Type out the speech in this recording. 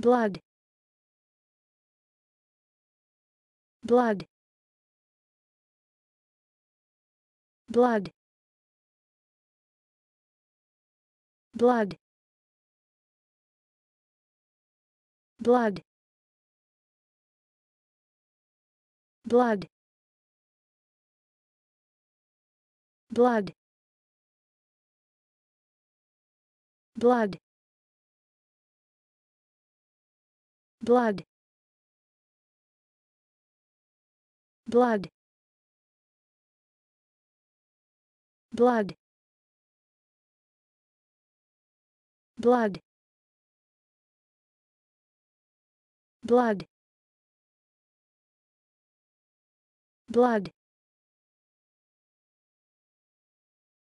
blood blood blood blood blood blood blood blood blood blood blood blood blood blood